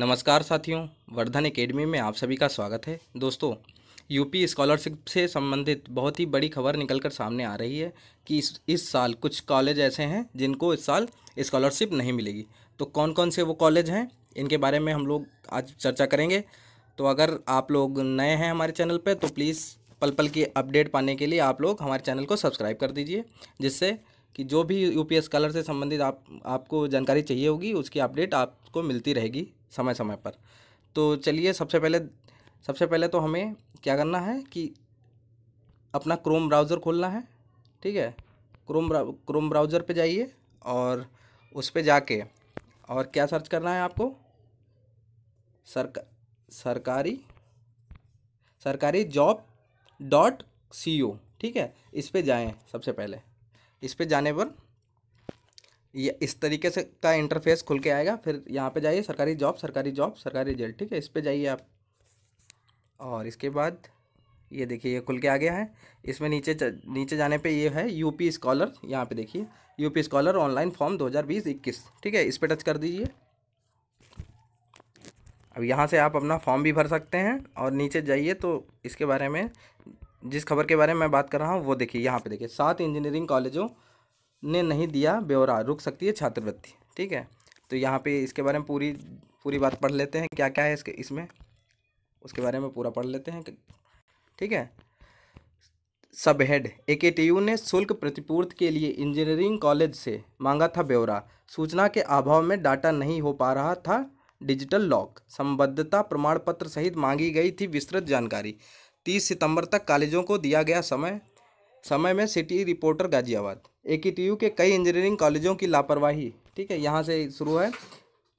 नमस्कार साथियों वर्धन एकेडमी में आप सभी का स्वागत है दोस्तों यूपी स्कॉलरशिप से संबंधित बहुत ही बड़ी खबर निकलकर सामने आ रही है कि इस इस साल कुछ कॉलेज ऐसे हैं जिनको इस साल स्कॉलरशिप नहीं मिलेगी तो कौन कौन से वो कॉलेज हैं इनके बारे में हम लोग आज चर्चा करेंगे तो अगर आप लोग नए हैं हमारे चैनल पर तो प्लीज़ पल पल की अपडेट पाने के लिए आप लोग हमारे चैनल को सब्सक्राइब कर दीजिए जिससे कि जो भी यूपीएस कलर से संबंधित आप आपको जानकारी चाहिए होगी उसकी अपडेट आपको मिलती रहेगी समय समय पर तो चलिए सबसे पहले सबसे पहले तो हमें क्या करना है कि अपना क्रोम ब्राउज़र खोलना है ठीक है क्रोम क्रोम ब्राउज़र पे जाइए और उस पर जाके और क्या सर्च करना है आपको सरक, सरकारी सरकारी जॉब डॉट सी ओ ठीक है इस पर जाएँ सबसे पहले इस पर जाने पर ये इस तरीके से का इंटरफेस खुल के आएगा फिर यहाँ पे जाइए सरकारी जॉब सरकारी जॉब सरकारी रिजल्ट ठीक है इस पर जाइए आप और इसके बाद ये देखिए ये खुल के आ गया है इसमें नीचे नीचे जाने पे ये है यूपी स्कॉलर यहाँ पे देखिए यूपी स्कॉलर ऑनलाइन फॉर्म 2020-21 ठीक है इस पर टच कर दीजिए अब यहाँ से आप अपना फॉर्म भी भर सकते हैं और नीचे जाइए तो इसके बारे में जिस खबर के बारे में मैं बात कर रहा हूँ वो देखिए यहाँ पे देखिए सात इंजीनियरिंग कॉलेजों ने नहीं दिया ब्यौरा रुक सकती है छात्रवृत्ति ठीक है तो यहाँ पे इसके बारे में पूरी पूरी बात पढ़ लेते हैं क्या क्या है इसके इसमें उसके बारे में पूरा पढ़ लेते हैं ठीक है सब हेड ए के टी यू ने शुल्क प्रतिपूर्ति के लिए इंजीनियरिंग कॉलेज से मांगा था ब्यौरा सूचना के अभाव में डाटा नहीं हो पा रहा था डिजिटल लॉक संबद्धता प्रमाण पत्र सहित मांगी गई थी विस्तृत जानकारी तीस सितंबर तक कॉलेजों को दिया गया समय समय में सिटी रिपोर्टर गाजियाबाद ए के के कई इंजीनियरिंग कॉलेजों की लापरवाही ठीक है यहाँ से शुरू है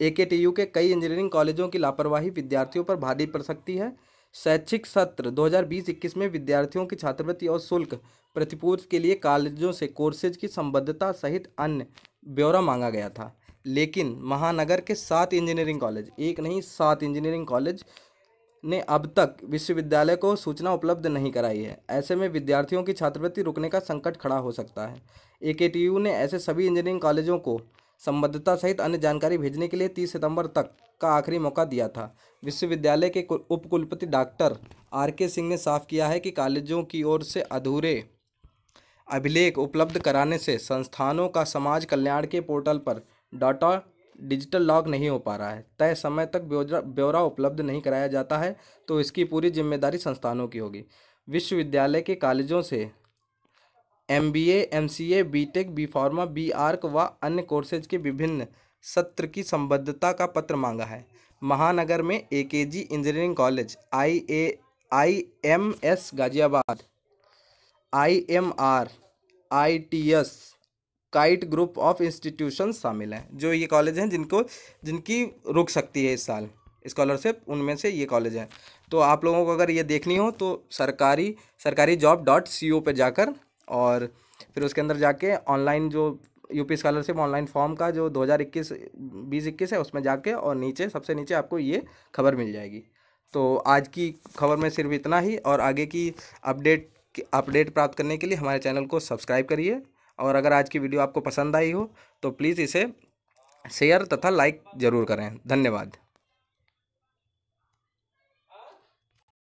ए के कई इंजीनियरिंग कॉलेजों की लापरवाही विद्यार्थियों पर भारी पड़ सकती है शैक्षिक सत्र 2020-21 में विद्यार्थियों की छात्रवृत्ति और शुल्क प्रतिपूर्ति के लिए कॉलेजों से कोर्सेज की संबद्धता सहित अन्य ब्यौरा मांगा गया था लेकिन महानगर के सात इंजीनियरिंग कॉलेज एक नहीं सात इंजीनियरिंग कॉलेज ने अब तक विश्वविद्यालय को सूचना उपलब्ध नहीं कराई है ऐसे में विद्यार्थियों की छात्रवृत्ति रुकने का संकट खड़ा हो सकता है ए ने ऐसे सभी इंजीनियरिंग कॉलेजों को संबद्धता सहित अन्य जानकारी भेजने के लिए 30 सितंबर तक का आखिरी मौका दिया था विश्वविद्यालय के उपकुलपति डॉक्टर आर के सिंह ने साफ किया है कि कॉलेजों की ओर से अधूरे अभिलेख उपलब्ध कराने से संस्थानों का समाज कल्याण के पोर्टल पर डाटा डिजिटल लॉग नहीं हो पा रहा है तय समय तक ब्यौरा उपलब्ध नहीं कराया जाता है तो इसकी पूरी जिम्मेदारी संस्थानों की होगी विश्वविद्यालय के कॉलेजों से M B A M C A B tech B pharma B arch व अन्य कोर्सेज के विभिन्न सत्र की संबद्धता का पत्र मांगा है महानगर में A K G engineering college I A I M S Ghaziabad I M R I T S KIET group of institution शामिल हैं जो ये कॉलेज हैं जिनको जिनकी रुक सकती है इस साल स्कॉलरशिप उनमें से ये कॉलेज हैं तो आप लोगों को अगर ये देखनी हो तो सरकारी सरकारी जॉब डॉट सी ओ पर जाकर और फिर उसके अंदर जाके ऑनलाइन जो यूपी स्कॉलरशिप ऑनलाइन फॉर्म का जो दो हज़ार इक्कीस बीस इक्कीस है उसमें जाके और नीचे सबसे नीचे आपको ये खबर मिल जाएगी तो आज की खबर में सिर्फ इतना ही और आगे की अपडेट अपडेट प्राप्त करने के लिए हमारे चैनल को सब्सक्राइब करिए और अगर आज की वीडियो आपको पसंद आई हो तो प्लीज़ इसे शेयर तथा लाइक ज़रूर करें धन्यवाद